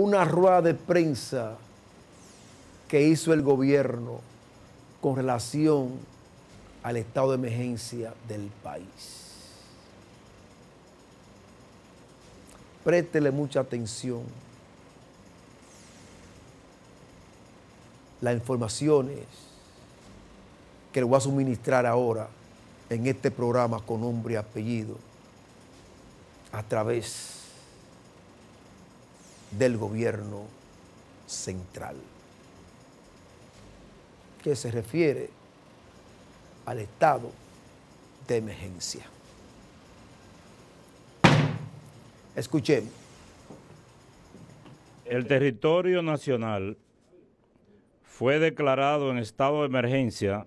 una rueda de prensa que hizo el gobierno con relación al estado de emergencia del país. Préstele mucha atención. Las informaciones que le voy a suministrar ahora en este programa con nombre y apellido a través del gobierno central, que se refiere al estado de emergencia. Escuchemos. El territorio nacional fue declarado en estado de emergencia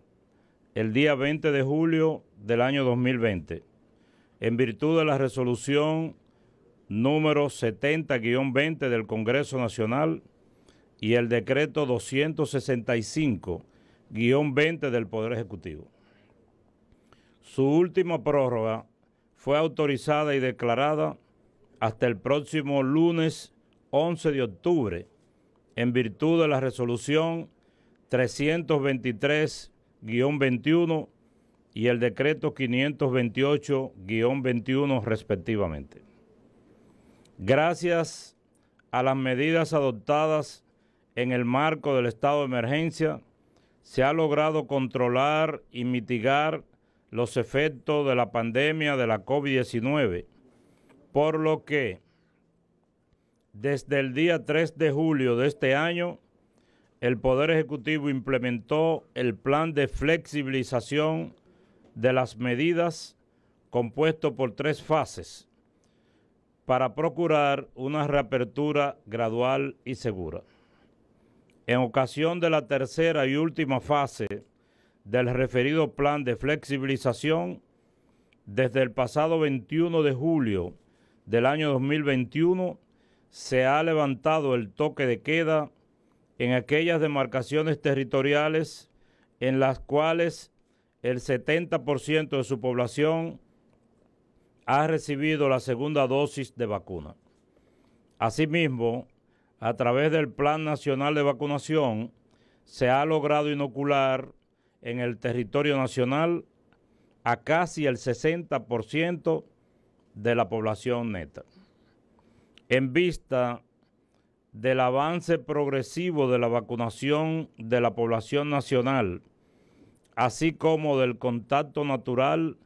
el día 20 de julio del año 2020, en virtud de la resolución número 70-20 del Congreso Nacional y el decreto 265-20 del Poder Ejecutivo. Su última prórroga fue autorizada y declarada hasta el próximo lunes 11 de octubre en virtud de la resolución 323-21 y el decreto 528-21 respectivamente. Gracias a las medidas adoptadas en el marco del estado de emergencia, se ha logrado controlar y mitigar los efectos de la pandemia de la COVID-19, por lo que desde el día 3 de julio de este año, el Poder Ejecutivo implementó el plan de flexibilización de las medidas compuesto por tres fases para procurar una reapertura gradual y segura. En ocasión de la tercera y última fase del referido plan de flexibilización, desde el pasado 21 de julio del año 2021 se ha levantado el toque de queda en aquellas demarcaciones territoriales en las cuales el 70% de su población ha recibido la segunda dosis de vacuna. Asimismo, a través del Plan Nacional de Vacunación, se ha logrado inocular en el territorio nacional a casi el 60% de la población neta. En vista del avance progresivo de la vacunación de la población nacional, así como del contacto natural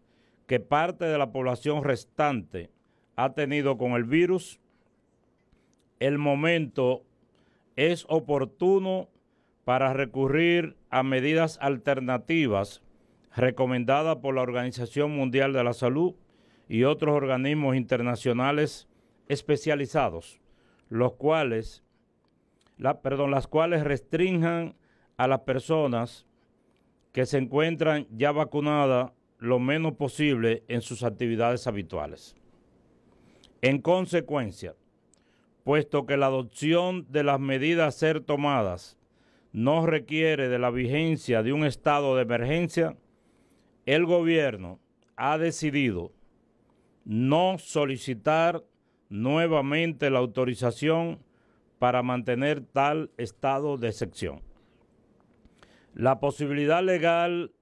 que parte de la población restante ha tenido con el virus, el momento es oportuno para recurrir a medidas alternativas recomendadas por la Organización Mundial de la Salud y otros organismos internacionales especializados, los cuales, las cuales restrinjan a las personas que se encuentran ya vacunadas lo menos posible en sus actividades habituales. En consecuencia, puesto que la adopción de las medidas a ser tomadas no requiere de la vigencia de un estado de emergencia, el gobierno ha decidido no solicitar nuevamente la autorización para mantener tal estado de excepción. La posibilidad legal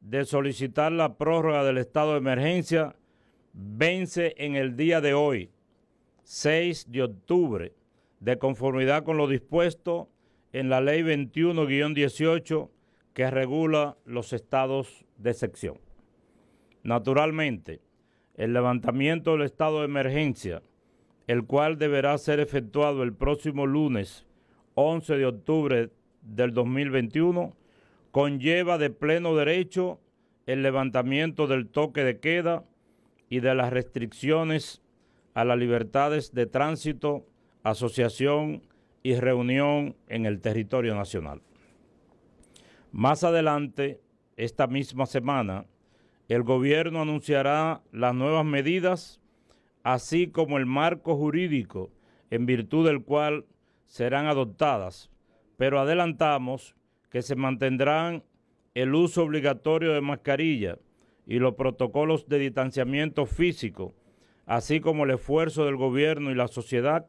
de solicitar la prórroga del estado de emergencia vence en el día de hoy, 6 de octubre, de conformidad con lo dispuesto en la ley 21-18 que regula los estados de sección. Naturalmente, el levantamiento del estado de emergencia, el cual deberá ser efectuado el próximo lunes 11 de octubre del 2021, conlleva de pleno derecho el levantamiento del toque de queda y de las restricciones a las libertades de tránsito, asociación y reunión en el territorio nacional. Más adelante, esta misma semana, el gobierno anunciará las nuevas medidas, así como el marco jurídico en virtud del cual serán adoptadas, pero adelantamos que se mantendrán el uso obligatorio de mascarilla y los protocolos de distanciamiento físico, así como el esfuerzo del gobierno y la sociedad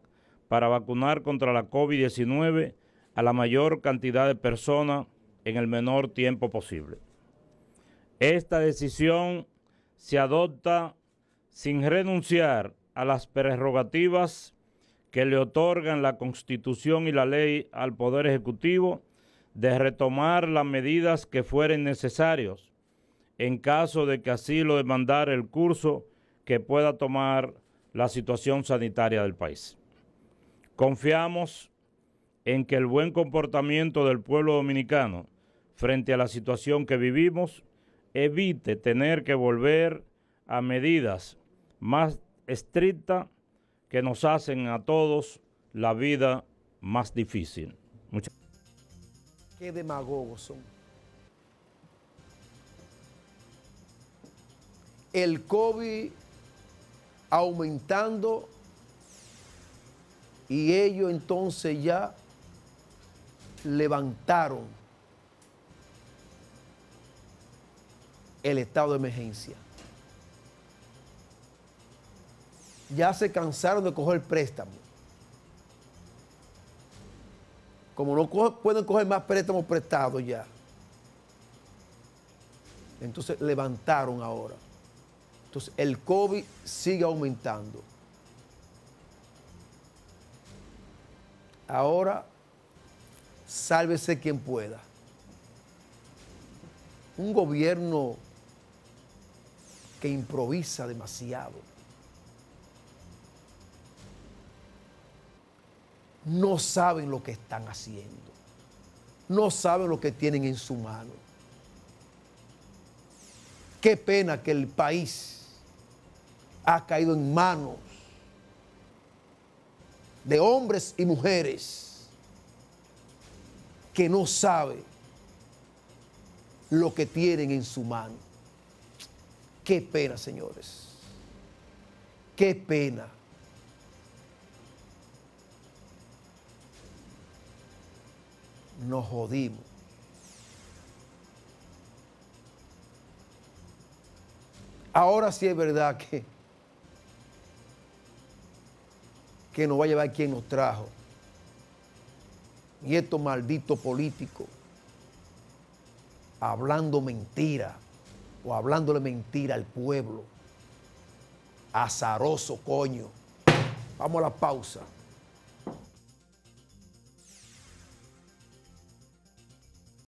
para vacunar contra la COVID-19 a la mayor cantidad de personas en el menor tiempo posible. Esta decisión se adopta sin renunciar a las prerrogativas que le otorgan la Constitución y la ley al Poder Ejecutivo de retomar las medidas que fueren necesarias en caso de que así lo demandara el curso que pueda tomar la situación sanitaria del país. Confiamos en que el buen comportamiento del pueblo dominicano frente a la situación que vivimos evite tener que volver a medidas más estrictas que nos hacen a todos la vida más difícil. Muchas Qué demagogos son. El COVID aumentando y ellos entonces ya levantaron el estado de emergencia. Ya se cansaron de coger préstamos. como no pueden coger más préstamos prestados ya, entonces levantaron ahora. Entonces el COVID sigue aumentando. Ahora, sálvese quien pueda. Un gobierno que improvisa demasiado. no saben lo que están haciendo. No saben lo que tienen en su mano. Qué pena que el país ha caído en manos de hombres y mujeres que no saben lo que tienen en su mano. Qué pena, señores. Qué pena. nos jodimos. Ahora sí es verdad que, que nos va a llevar quien nos trajo. Y estos malditos políticos hablando mentira o hablándole mentira al pueblo. Azaroso, coño. Vamos a la pausa.